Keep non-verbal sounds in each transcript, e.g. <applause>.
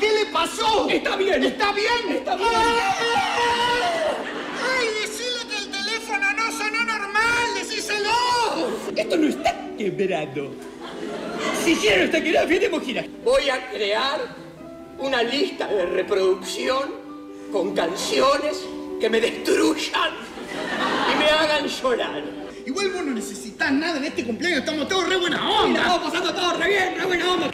¿Qué le pasó? Está bien. ¿Está bien? Está bien. Ah. ¡Ay, decile que el teléfono no sonó normal! ¡Decíselo! Esto no está quebrado. Si quiero está quebrado, fíjate, gira Voy a crear una lista de reproducción con canciones que me destruyan y me hagan llorar. Igual vos no necesitas nada en este cumpleaños, estamos todos re buena onda. Estamos pasando todos re bien, re buena onda.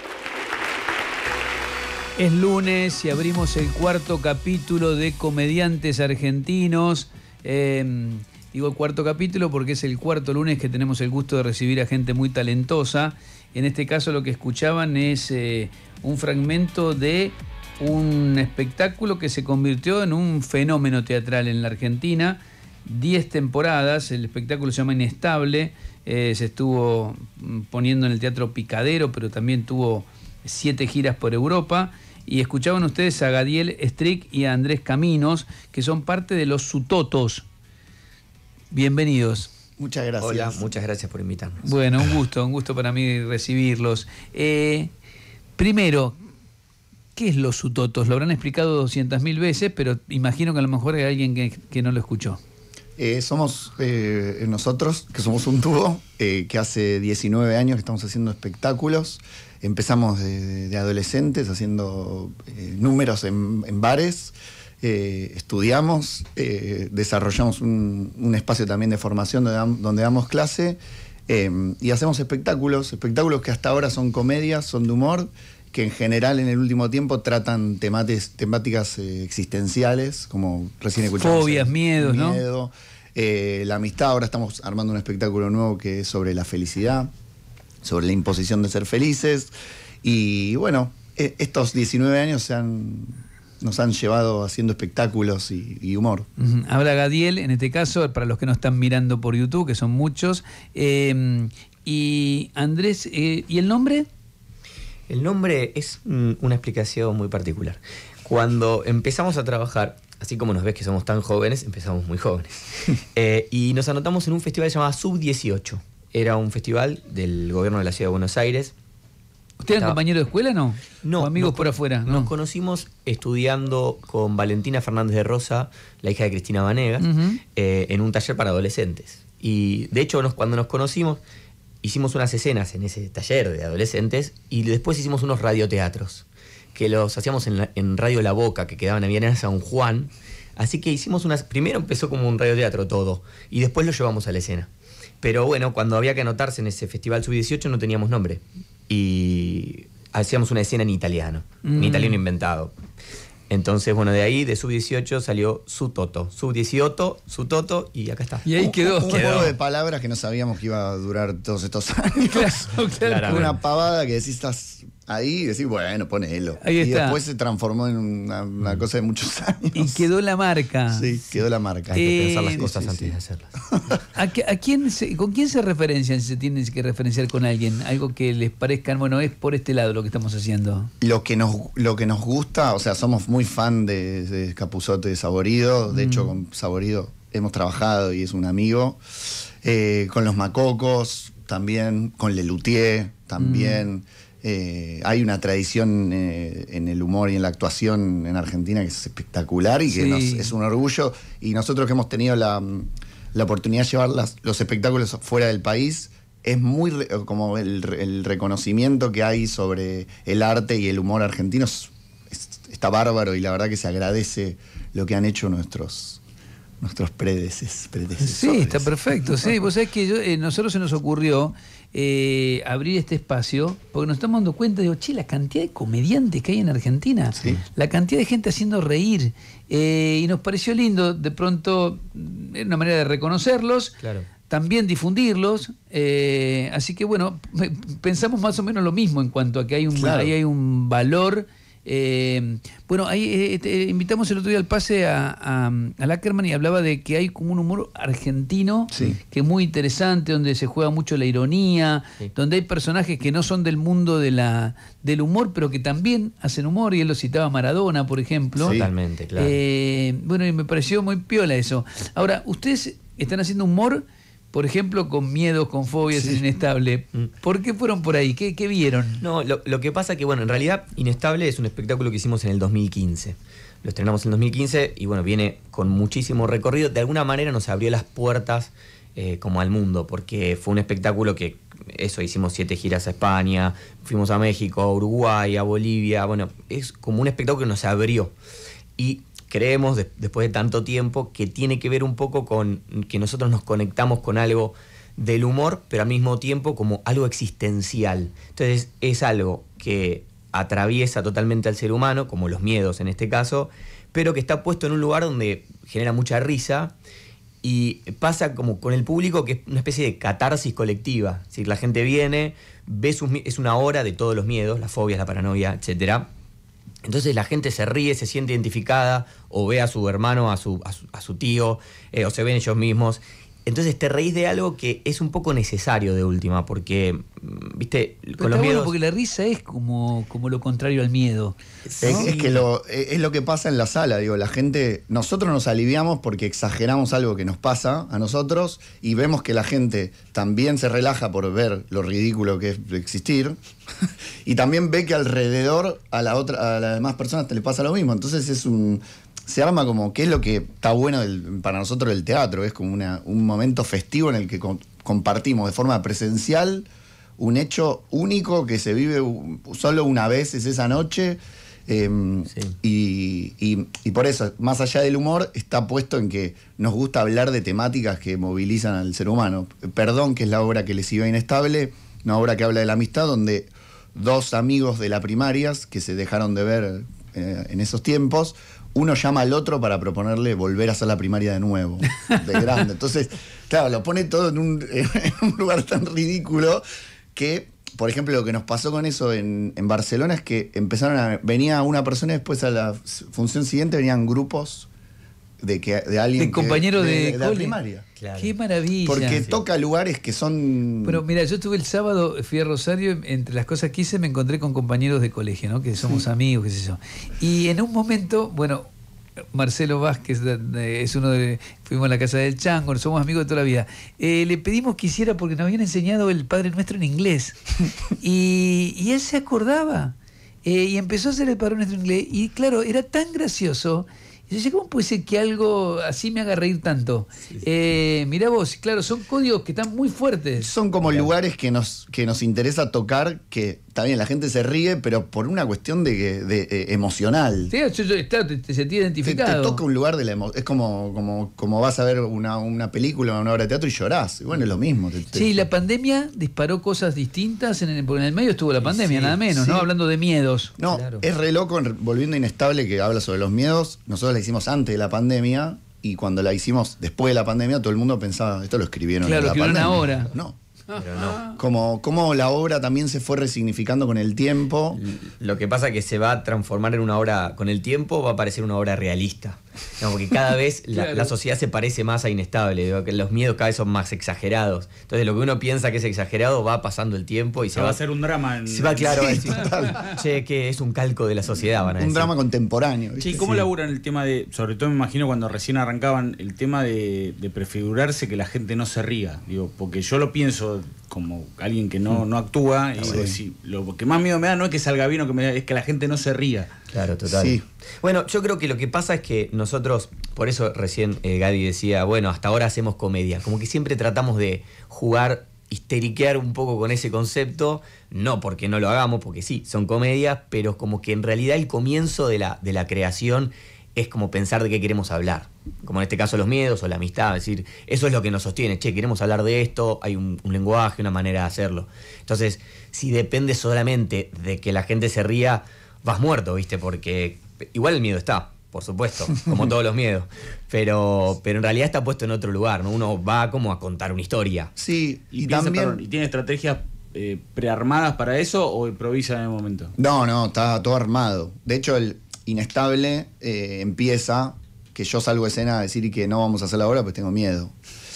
Es lunes y abrimos el cuarto capítulo de Comediantes Argentinos. Em, digo cuarto capítulo porque es el cuarto lunes que tenemos el gusto de recibir a gente muy talentosa. En este caso lo que escuchaban es eh, un fragmento de un espectáculo que se convirtió en un fenómeno teatral en la Argentina. Diez temporadas, el espectáculo se llama Inestable, eh, se estuvo mm, poniendo en el Teatro Picadero, pero también tuvo siete giras por Europa y escuchaban ustedes a Gadiel Strick y a Andrés Caminos, que son parte de los Sutotos. Bienvenidos. Muchas gracias. Hola, muchas gracias por invitarnos. Bueno, un gusto, un gusto para mí recibirlos. Eh, primero, ¿qué es los Sutotos? Lo habrán explicado 200.000 veces, pero imagino que a lo mejor hay alguien que no lo escuchó. Eh, somos eh, nosotros, que somos un dúo, eh, que hace 19 años que estamos haciendo espectáculos. Empezamos de, adolescentes haciendo números en, bares, estudiamos, desarrollamos un, espacio también de formación donde damos clase y hacemos espectáculos, espectáculos que hasta ahora son comedias, son de humor que en general en el último tiempo tratan temates, temáticas eh, existenciales, como recién escuchamos. Fobias, miedos, miedo, eh, la amistad, ahora estamos armando un espectáculo nuevo que es sobre la felicidad, sobre la imposición de ser felices. Y bueno, e, estos 19 años se nos han llevado haciendo espectáculos y, humor. Habla Gadiel, en este caso, para los que no están mirando por YouTube, que son muchos. Eh, y Andrés, ¿y el nombre? El nombre es una explicación muy particular. Cuando empezamos a trabajar, así como nos ves que somos tan jóvenes, empezamos muy jóvenes. <laughs> Eh, y nos anotamos en un festival llamado Sub-18. Era un festival del gobierno de la ciudad de Buenos Aires. ¿Usted era compañero de escuela, no? No. amigos por afuera? Nos conocimos estudiando con Valentina Fernández de Rosa, la hija de Cristina Vanegas, eh, en un taller para adolescentes. Y de hecho, cuando nos conocimos, hicimos unas escenas en ese taller de adolescentes y después hicimos unos radioteatros que los hacíamos en, Radio La Boca, que quedaban en San Juan. Así que hicimos unas. Primero empezó como un radioteatro todo, y después lo llevamos a la escena. Pero bueno, cuando había que anotarse en ese Festival Sub-18 no teníamos nombre. Y hacíamos una escena en italiano, en mm. italiano inventado. Entonces, bueno, de ahí, de sub-18 salió su-toto. Sub-18, su-toto, y acá está. Y ahí quedó. Un, juego de palabras que no sabíamos que iba a durar todos estos <laughs> años. Una pavada que decís, estás Ahí decís, bueno, ponelo. y después se transformó en una, mm. cosa de muchos <laughs> años. Y quedó la marca. Sí, quedó la marca. Hay que eh, pensar las cosas antes de hacerlas. <laughs> ¿A, quién ¿Con quién se referencian si se tienen que referenciar con alguien? Algo que les parezca, bueno, es por este lado lo que estamos haciendo. Lo que nos, lo que nos gusta, o sea, somos muy fan de, de Capuzote de Saborido. De hecho, mm. con Saborido hemos trabajado y es un amigo. Eh, con los Macocos también, con Lelutier también. Mm. Eh, hay una tradición eh, en el humor y en la actuación en Argentina que es espectacular y que nos, es un orgullo. Y nosotros que hemos tenido la, oportunidad de llevar los espectáculos fuera del país, es muy como el, reconocimiento que hay sobre el arte y el humor argentino está bárbaro y la verdad que se agradece lo que han hecho nuestros nuestros predeces, predecesores. Sí, está perfecto. Sí, vos sabés que yo, eh, nosotros se nos ocurrió eh, abrir este espacio porque nos estamos dando cuenta, ...de che, la cantidad de comediantes que hay en Argentina, la cantidad de gente haciendo reír. Eh, y nos pareció lindo, de pronto, mm, una manera de reconocerlos. también difundirlos. así que bueno, <laughs> pensamos más o menos lo mismo en cuanto a que hay un, hay un valor eh, bueno, ahí eh, invitamos el otro día al pase a, a, Lackerman y hablaba de que hay como un humor argentino que es muy interesante, donde se juega mucho la ironía, donde hay personajes que no son del mundo de la, del humor, pero que también hacen humor, y él lo citaba Maradona, por ejemplo. Totalmente, claro. Eh, bueno, y me pareció muy piola eso. Ahora, ustedes están haciendo humor por ejemplo, con miedos, con fobias, inestable. Mm. ¿Por qué fueron por ahí? ¿Qué, vieron? No, lo, que pasa es que, bueno, en realidad, Inestable es un espectáculo que hicimos en el 2015. Lo estrenamos en el 2015 y, bueno, viene con muchísimo recorrido. De alguna manera nos abrió las puertas eh, como al mundo, porque fue un espectáculo que, eso, hicimos siete giras a España, fuimos a México, a Uruguay, a Bolivia. Bueno, es como un espectáculo que nos abrió. Y creemos después de tanto tiempo que tiene que ver un poco con que nosotros nos conectamos con algo del humor, pero al mismo tiempo como algo existencial. Entonces es algo que atraviesa totalmente al ser humano, como los miedos en este caso, pero que está puesto en un lugar donde genera mucha risa y pasa como con el público que es una especie de catarsis colectiva. Si la gente viene, ve es una hora de todos los miedos, la fobias, la paranoia, etc., entonces la gente se ríe, se siente identificada o ve a su hermano, a su, a su, tío, eh, o se ven ellos mismos. Entonces te reís de algo que es un poco necesario de última, porque, mm, viste, con los miedos... Bueno porque la risa es como, como lo contrario al miedo. Es, que lo, e, es lo que pasa en la sala, digo, la gente, nosotros nos aliviamos porque exageramos algo que nos pasa a nosotros y vemos que la gente también se relaja por ver lo ridículo que es existir <laughs> y también ve que alrededor a, la otra, a las demás personas te le pasa lo mismo. Entonces es un se arma como qué es lo que está bueno para nosotros del teatro. Es como un momento festivo en el que compartimos de forma presencial un hecho único que se vive solo una vez, es esa noche. Em, y, por eso, más allá del humor, está puesto en que nos gusta hablar de temáticas que movilizan al ser humano. Perdón, que es la obra que les iba inestable, una obra que habla de la amistad, donde dos amigos de la primaria que se dejaron de ver eh, en esos tiempos, uno llama al otro para proponerle volver a hacer la primaria de nuevo, de <laughs> grande. Entonces, claro, lo pone todo <laughs> en un, lugar tan ridículo que, por ejemplo, lo que nos pasó con eso en, en Barcelona es que empezaron a. venía una persona y después a la función siguiente venían grupos de que de alguien de compañero de, la primaria. Qué maravilla. Porque toca lugares que son Pero mira, yo estuve el sábado fui a Rosario, entre las cosas que hice me encontré con compañeros de colegio, ¿no? Que somos amigos, qué sé yo. Y en un momento, bueno, Marcelo Vázquez es uno de fuimos a la casa del Chango, somos amigos de toda la vida. Eh, le pedimos que hiciera porque nos habían enseñado el Padre Nuestro en inglés. <laughs> y, él se acordaba. Eh, y empezó a hacer el Padre Nuestro en inglés. Y claro, era tan gracioso y dice, ¿cómo puede ser que algo así me haga reír tanto? Eh, mirá vos, claro, son códigos que están muy fuertes. Son como lugares que nos, que nos interesa tocar, que también la gente se ríe, pero por una cuestión de, de, eh, emocional. Sí, yo, te, sentí identificado. Te, toca un lugar de la Es como, como, vas a ver una, película o una obra de teatro y llorás. bueno, es lo mismo. sí, la pandemia disparó cosas distintas, en el, porque en el medio estuvo la pandemia, nada menos, ¿no? Hablando de miedos. No, es re loco, volviendo Inestable, que habla sobre los miedos. Nosotros la hicimos antes de la pandemia y cuando la hicimos después de la pandemia, todo el mundo pensaba, esto lo escribieron la ahora. No. Pero no. Como, como, la obra también se fue resignificando con el tiempo. Lo que pasa es que se va a transformar en una obra, con el tiempo va a parecer una obra realista. No, porque cada <laughs> vez la, sociedad se parece más a inestable, los miedos cada vez son más exagerados. Entonces lo que uno piensa que es exagerado va pasando el tiempo y se va, va a hacer un drama. En... Se va claro, sí, <laughs> che, que es un calco de la sociedad, van a decir. Un drama contemporáneo. Sí, ¿cómo laburan el tema de, sobre todo me imagino cuando recién arrancaban, el tema de, de prefigurarse que la gente no se ría? Digo, porque yo lo pienso como alguien que no, mm. no actúa. y lo que más miedo me da no es que salga vino que es que la gente no se ría. Claro, total. Bueno, yo creo que lo que pasa es que nosotros, por eso recién eh, Gaby decía, bueno, hasta ahora hacemos comedia. Como que siempre tratamos de jugar histeriquear un poco con ese concepto, no porque no lo hagamos, porque sí, son comedias, pero como que en realidad el comienzo de la, de la creación es como pensar de qué queremos hablar como en este caso los miedos o la amistad, es decir, eso es lo que nos sostiene, che, queremos hablar de esto, hay un, lenguaje, una manera de hacerlo. Entonces, si depende solamente de que la gente se ría, vas muerto, ¿viste? Porque igual el miedo está, por supuesto, <laughs> como todos los miedos, pero, pero en realidad está puesto en otro lugar, ¿no? Uno va como a contar una historia. Sí, y, también... ¿Y tiene estrategias eh, prearmadas para eso o improvisa en el momento? No, no, está todo armado. De hecho, el inestable eh, empieza que yo salgo de escena a decir que no vamos a hacer la obra, pues tengo miedo.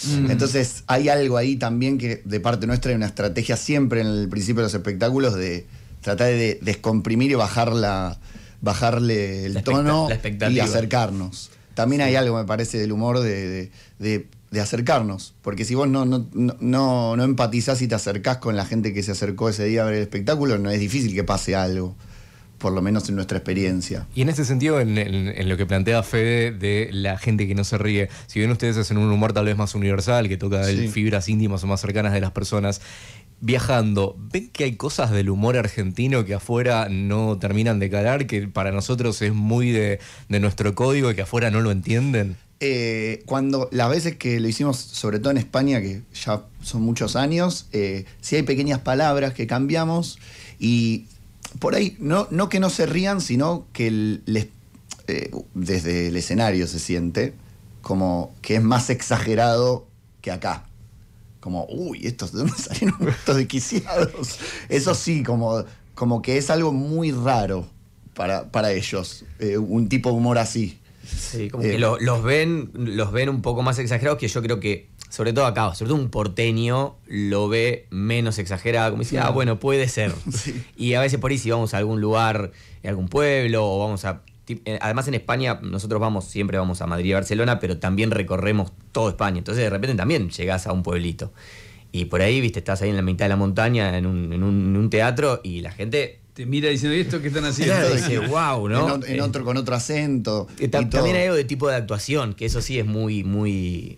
Mm. Entonces hay algo ahí también que de parte nuestra hay una estrategia siempre en el principio de los espectáculos de tratar de descomprimir y bajar la, bajarle el tono y acercarnos. También hay algo, me parece, del humor de, de, acercarnos. Porque si vos no, no, no, no empatizás y te acercás con la gente que se acercó ese día a ver el espectáculo, no es difícil que pase algo por lo menos en nuestra experiencia. Y en ese sentido, en, lo que plantea Fede de la gente que no se ríe, si bien ustedes hacen un humor tal vez más universal, que toca fibras íntimas o más cercanas de las personas, viajando, ¿ven que hay cosas del humor argentino que afuera no terminan de calar, que para nosotros es muy de, nuestro código y que afuera no lo entienden? Eh, cuando las veces que lo hicimos, sobre todo en España, que ya son muchos años, eh, sí hay pequeñas palabras que cambiamos y por ahí, no, no que no se rían, sino que les, eh, desde el escenario se siente como que es más exagerado que acá. Como, uy, estos de dónde <laughs> salieron estos desquiciados. Eso sí, como, como que es algo muy raro para, para ellos, eh, un tipo de humor así. Sí, como que eh, los, ven, los ven un poco más exagerados, que yo creo que sobre todo acá, sobre todo un porteño lo ve menos exagerado, como dice, ah, bueno, puede ser. <laughs> Y a veces por ahí si vamos a algún lugar, a algún pueblo, o vamos a... Eh, además en España nosotros vamos, siempre vamos a Madrid y Barcelona, pero también recorremos todo España. Entonces de repente también llegás a un pueblito. Y por ahí, viste, estás ahí en la mitad de la montaña, en un, teatro, y la gente te mira diciendo, ¿y esto qué están haciendo? Claro, dice, wow, <laughs> ¿no? En, otro, con otro acento. Eh, también hay algo de tipo de actuación, que eso sí es muy, muy,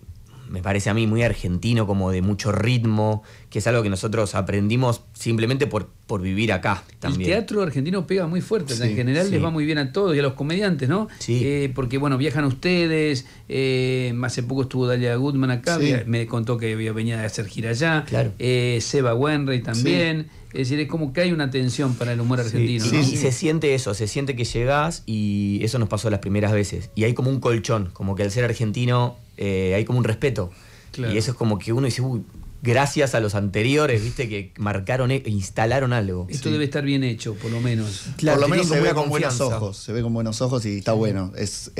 me parece a mí muy argentino, como de mucho ritmo, que es algo que nosotros aprendimos simplemente por, por vivir acá. También. El teatro argentino pega muy fuerte, en general les va muy bien a todos y a los comediantes, ¿no? Sí. Eh, porque bueno, viajan ustedes, más eh, hace poco estuvo Dalia Goodman acá, me contó que venía a hacer gira allá, claro. Eh, Seba Wenrey también. Es decir, es como que hay una tensión para el humor argentino. y se siente eso, se siente que llegás y eso nos pasó las primeras veces. Y hay como un colchón, como que al ser argentino eh, hay como un respeto. Y eso es como que uno dice, gracias a los anteriores, viste, que marcaron, e instalaron algo. Esto debe estar bien hecho, por lo menos. por lo menos se ve con buenos ojos, se ve con buenos ojos y está bueno. Es,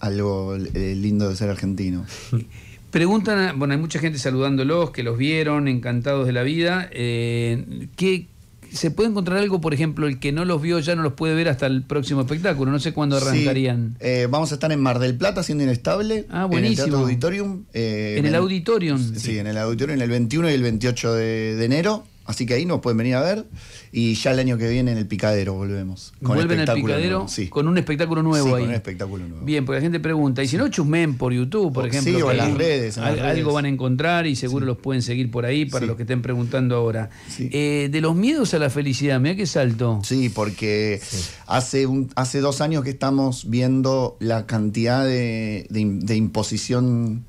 algo eh, lindo de ser argentino. <laughs> Preguntan, bueno, hay mucha gente saludándolos, que los vieron, encantados de la vida. Eh, ¿qué, ¿Se puede encontrar algo, por ejemplo, el que no los vio ya no los puede ver hasta el próximo espectáculo? No sé cuándo arrancarían. Eh, vamos a estar en Mar del Plata siendo Inestable. Ah, buenísimo. En el Auditorium. Eh, ¿En, el Auditorium. Sí, en el Auditorium, en el 21 y el 28 de enero. Así que ahí nos pueden venir a ver. Y ya el año que viene en el Picadero volvemos. Con Vuelven al Picadero sí. con un espectáculo nuevo ahí. Con un espectáculo nuevo. Bien, porque la gente pregunta. Y si no, chusmen por YouTube, por ejemplo. Sí, o las, redes, algo van a encontrar y seguro los pueden seguir por ahí para los que estén preguntando ahora. Eh, de los miedos a la felicidad, mira qué salto. Sí, porque Hace, un, hace dos años que estamos viendo la cantidad de, de imposición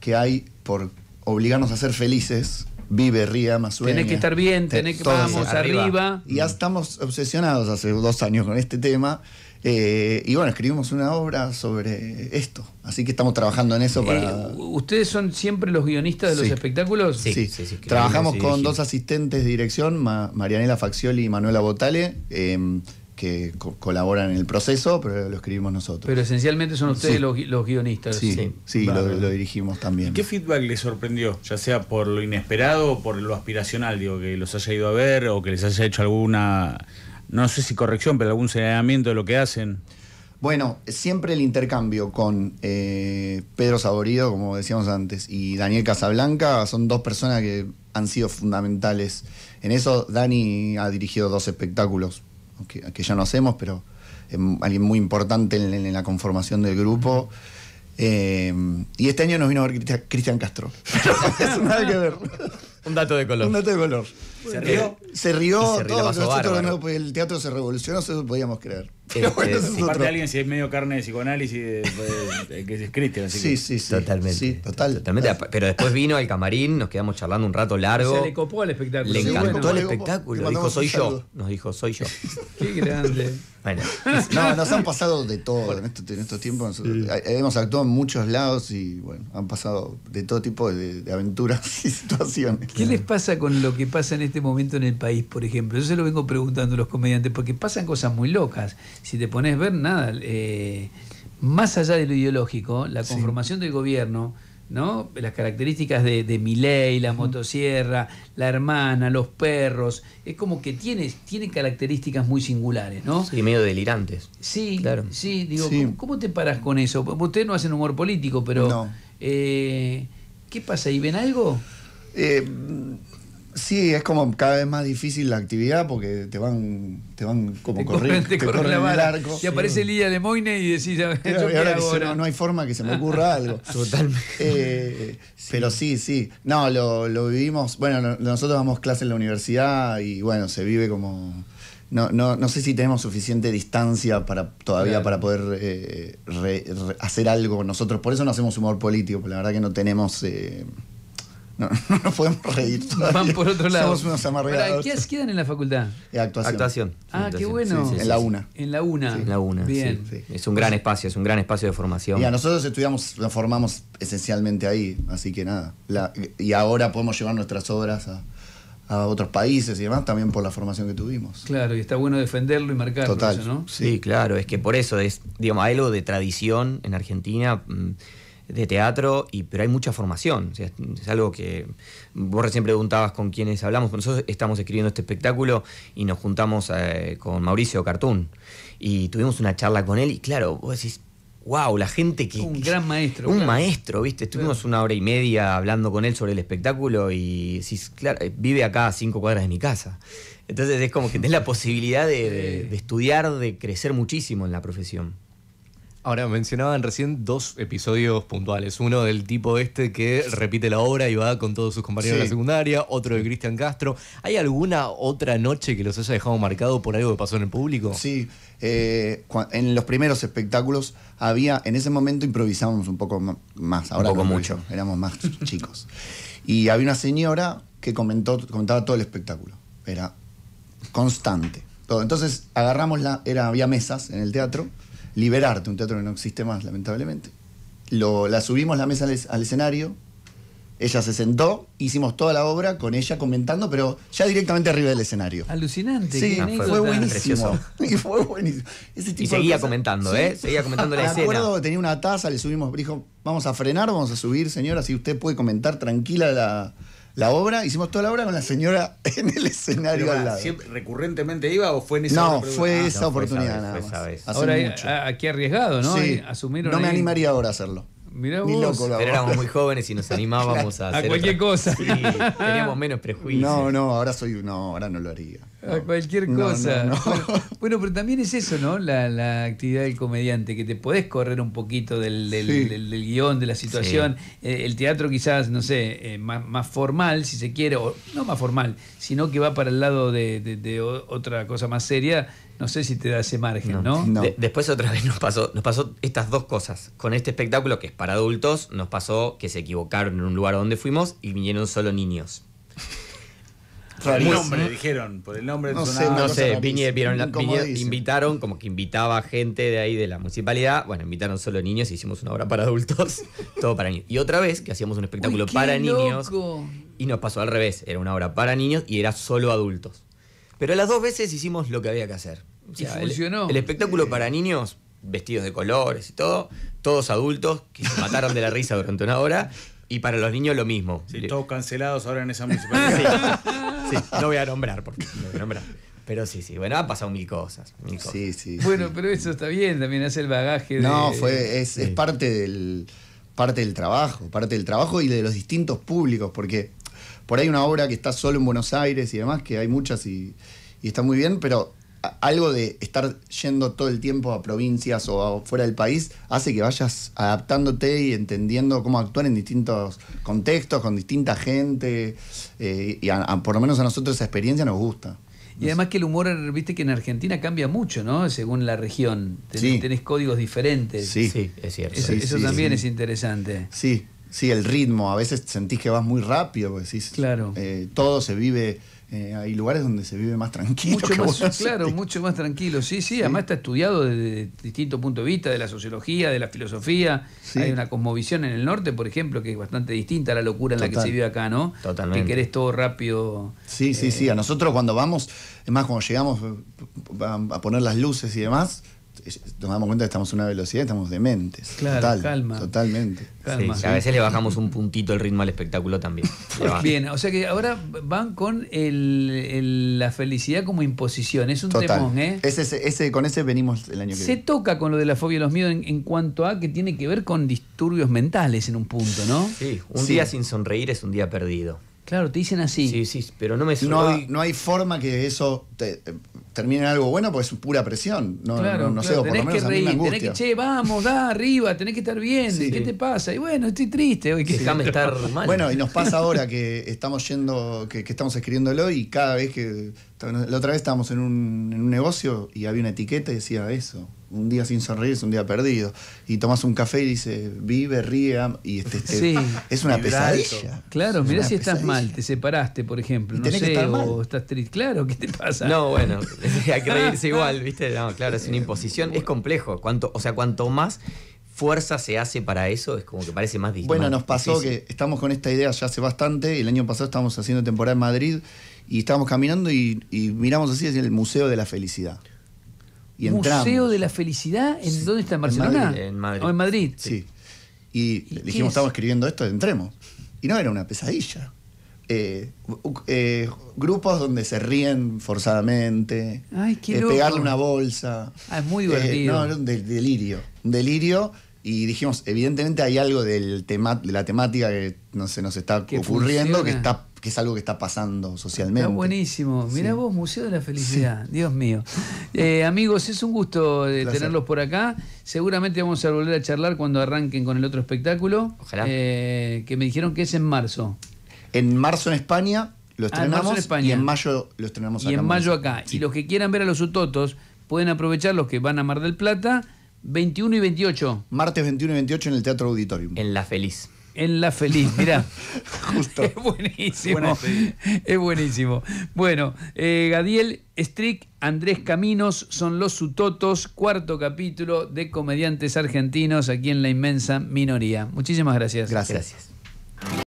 que hay por obligarnos a ser felices vive, ría, más Tenés que estar bien, eh, tenés que vamos arriba. ya estamos obsesionados hace dos años con este tema. Eh, y bueno, escribimos una obra sobre esto, así que estamos trabajando en eso eh, para... ¿Ustedes son siempre los guionistas de los espectáculos? Sí, sí. sí, Trabajamos con dos asistentes de dirección, Marianela Faccioli y Manuela Botale. Em, que colaboran en el proceso, pero lo escribimos nosotros. Pero esencialmente son ustedes los, guionistas. Sí, sí, lo, dirigimos también. ¿Qué feedback les sorprendió? Ya sea por lo inesperado o por lo aspiracional, digo, que los haya ido a ver o que les haya hecho alguna, no sé si corrección, pero algún señalamiento de lo que hacen. Bueno, siempre el intercambio con eh, Pedro Saborido, como decíamos antes, y Daniel Casablanca son dos personas que han sido fundamentales. En eso, Dani ha dirigido dos espectáculos que, ya no hacemos, pero alguien muy importante en, la conformación del grupo. Eh, y este año nos vino a ver Cristian Castro. <laughs> <laughs> nada que ver. Un dato de color. Un dato de color. Se rió. Se rió, se rió todo, nosotros el teatro se revolucionó, eso podíamos creer. Si este, alguien si es medio carne de psicoanálisis que es Cristian. sí, sí, sí, totalmente. Sí, total, totalmente. Pero después vino al camarín, nos quedamos charlando un rato largo. Se le copó al espectáculo. Le encantó el espectáculo. Dijo soy yo. Nos dijo soy yo. <laughs> Qué grande. Bueno. <laughs> No, nos han pasado de todo en, estos, tiempos. Hemos actuado en muchos lados y bueno, han pasado de todo tipo de, de aventuras <laughs> y situaciones. ¿Qué les pasa con lo que pasa en este este momento en el país, por ejemplo? Yo se lo vengo preguntando a los comediantes porque pasan cosas muy locas. Si te pones a ver, nada, eh, más allá de lo ideológico, la conformación del gobierno, ¿no? las características de, de Miley, la motosierra, la hermana, los perros, es como que tiene, tiene características muy singulares, ¿no? Sí, medio delirantes. Sí, claro. sí, digo, ¿cómo, te paras con eso? Ustedes no hacen humor político, pero eh, ¿qué pasa ahí? ¿Ven algo? Eh, Sí, es como cada vez más difícil la actividad porque te van, te van como corriendo te corren, el arco. Y aparece Lidia de Moine y decís, no, hay forma que se me ocurra <laughs> algo. Totalmente. Eh, pero sí, sí. No, lo, lo vivimos. Bueno, nosotros damos clase en la universidad y bueno, se vive como. No, no, no sé si tenemos suficiente distancia para todavía para poder eh, hacer algo nosotros. Por eso no hacemos humor político, porque la verdad que no tenemos. Eh, no, <laughs> no nos podemos reír todavía. Van por otro lado. Somos unos ¿Qué quedan en la facultad? actuación. Ah, qué bueno. en la una. En la una. En la una. Bien. Es un gran espacio, es un gran espacio de formación. Y a nosotros estudiamos, nos formamos esencialmente ahí, así que nada. y ahora podemos llevar nuestras obras a, otros países y demás, también por la formación que tuvimos. Claro, y está bueno defenderlo y marcarlo, Total, ¿no? Sí. claro, es que por eso es, digamos, algo de tradición en Argentina. Mm, de teatro, y, pero hay mucha formación. es algo que vos recién preguntabas con quienes hablamos. Nosotros estamos escribiendo este espectáculo y nos juntamos eh, con Mauricio Cartoon y tuvimos una charla con él y claro, vos decís, wow, la gente que... Un gran maestro. Un maestro, viste. Estuvimos una hora y media hablando con él sobre el espectáculo y decís, claro, eh, vive acá a cinco cuadras de mi casa. Entonces es como que tenés la posibilidad de estudiar, de crecer muchísimo en la profesión. Ahora, mencionaban recién dos episodios puntuales. Uno del tipo este que repite la obra y va con todos sus compañeros de la secundaria. Otro de Cristian Castro. ¿Hay alguna otra noche que los haya dejado marcado por algo que pasó en el público? Sí. Eh, en los primeros espectáculos había, en ese momento improvisábamos un poco más. Ahora un poco mucho. Éramos más <laughs> chicos. Y había una señora que comentó, comentaba todo el espectáculo. Era constante. Entonces agarramos la, era, había mesas en el teatro Liberarte, un teatro que no existe más, lamentablemente. Lo, la subimos la mesa al, escenario, ella se sentó, hicimos toda la obra con ella comentando, pero ya directamente arriba del escenario. Alucinante. Sí, fue, buenísimo. <laughs> Y fue buenísimo. y seguía comentando, ¿eh? Seguía comentando la escena. acuerdo tenía una taza, le subimos, dijo, vamos a frenar, vamos a subir, señora, si usted puede comentar tranquila la, la obra, hicimos toda la obra con la señora <laughs> en el escenario al lado. ¿siempre, ¿Recurrentemente iba o fue en esa No, ah, fue esa oportunidad Ahora, aquí arriesgado, ¿no? no me animaría ahora a hacerlo. Mirá éramos muy jóvenes y nos animábamos a, hacer cualquier cosa. Teníamos menos prejuicios. No, no, ahora soy no, ahora no lo haría. A cualquier cosa. bueno, pero también es eso, ¿no? La, actividad del comediante, que te podés correr un poquito del, guión, de la situación. Eh, el teatro quizás, no sé, eh, más, formal, si se quiere, o no más formal, sino que va para el lado de otra cosa más seria, no sé si te da ese margen, ¿no? después otra vez nos pasó, nos pasó estas dos cosas. Con este espectáculo que es para adultos, nos pasó que se equivocaron en un lugar donde fuimos y vinieron solo niños. <laughs> Por el nombre, dijeron, por el nombre. No sé, no sé vinieron, invitaron, como que invitaba gente de ahí de la municipalidad. Bueno, invitaron solo niños y hicimos una obra para adultos, <laughs> todo para niños. Y otra vez que hacíamos un espectáculo para niños. Y nos pasó al revés, era una obra para niños y era solo adultos. Pero las dos veces hicimos lo que había que hacer funcionó. El, espectáculo para niños vestidos de colores y todo, todos adultos que se mataron de la risa durante una hora. Y para los niños lo mismo. todos cancelados ahora en esa <laughs> municipalidad. sí, no voy a nombrar porque no voy a nombrar. Pero sí, sí, bueno, han pasado mil cosas. Sí, sí. Bueno, pero eso está bien, también es el bagaje. No, fue, es, es, parte del parte del trabajo, parte del trabajo y de los distintos públicos, porque por ahí una obra que está solo en Buenos Aires y demás, que hay muchas y, y está muy bien, pero algo de estar yendo todo el tiempo a provincias o fuera del país hace que vayas adaptándote y entendiendo cómo actuar en distintos contextos, con distinta gente, eh, y por lo menos a nosotros esa experiencia nos gusta. Y además que el humor, viste que en Argentina cambia mucho, ¿no? Según la región. Tenés, códigos diferentes. Sí, sí es cierto. eso también es interesante. Sí, Sí, el ritmo. A veces sentís que vas muy rápido, pues Claro. Eh, todo se vive. Eh, hay lugares donde se vive más tranquilo. Mucho más, claro, mucho más tranquilo. Sí, sí, además está estudiado desde distintos puntos de vista, de la sociología, de la filosofía. Hay una cosmovisión en el norte, por ejemplo, que es bastante distinta a la locura en la que se vive acá, ¿no? Totalmente. Que querés todo rápido. Sí, sí, sí. Eh, a nosotros cuando vamos, es más, cuando llegamos a poner las luces y demás, nos damos cuenta que estamos a una velocidad, estamos dementes. Claro, calma. Totalmente. A veces le bajamos un puntito el ritmo al espectáculo también. <laughs> Bien, o sea que ahora van con la felicidad como imposición. Es un temón, ¿eh? Ese, ese, con ese venimos el año que viene. Se toca con lo de la fobia y los miedos en, cuanto a que tiene que ver con disturbios mentales en un punto, ¿no? Sí, un día sin sonreír es un día perdido. Claro, te dicen así. Sí, sí, pero no me no, no hay forma que eso eh, termine en algo bueno porque es pura presión. No, sé, por lo menos que reír, Tenés que, che, vamos, da arriba, tenés que estar bien. ¿Qué te pasa? Y bueno, estoy triste hoy, que estar mal. Bueno, y nos pasa ahora que estamos yendo, que, que estamos escribiéndolo y cada vez que la otra vez estábamos en un, negocio y había una etiqueta y decía eso. Un día sin sonreír es un día perdido. Y tomas un café y dice, vive, ríe, y este, este es una pesadilla. Claro, mirá si estás mal, te separaste, por ejemplo, no sé, o estás triste. Claro, ¿qué te pasa? No, bueno, <laughs> hay que igual, <laughs> ¿viste? claro, es una imposición. Es complejo. o sea, cuanto más fuerza se hace para eso? Es como que parece más difícil. Bueno, nos pasó que estamos con esta idea ya hace bastante. El año pasado estábamos haciendo temporada en Madrid y estábamos caminando y, miramos así hacia el Museo de la Felicidad. Y ¿Museo de la Felicidad? ¿En dónde está? ¿En Barcelona? En Madrid. ¿O en Madrid? Sí. Y, dijimos, estamos escribiendo esto, entremos. Y no, era una pesadilla. Eh, eh, grupos donde se ríen forzadamente, Ay, eh, pegarle una bolsa. Ah, es muy divertido. no, era un delirio. Un delirio y dijimos, evidentemente hay algo del tema, de la temática que no se nos está ocurriendo, que está que es algo que está pasando socialmente. Está buenísimo. Mirá vos, Museo de la Felicidad. Dios mío. Eh, amigos, es un gusto eh, tenerlos por acá. Seguramente vamos a volver a charlar cuando arranquen con el otro espectáculo. Ojalá. Eh, que me dijeron que es en marzo. En marzo en España lo ah, estrenamos en España. en mayo lo estrenamos acá. Y en mayo acá. Y los que quieran ver a los Utotos pueden aprovechar los que van a Mar del Plata 21 y 28. Martes 21 y 28 en el Teatro Auditorium. En La Feliz. En La Feliz, mirá. <laughs> Justo. Es buenísimo. Es buenísimo. Bueno, eh, Gadiel Strick, Andrés Caminos son los Sutotos, cuarto capítulo de Comediantes Argentinos aquí en La Inmensa Minoría. Muchísimas Gracias. gracias.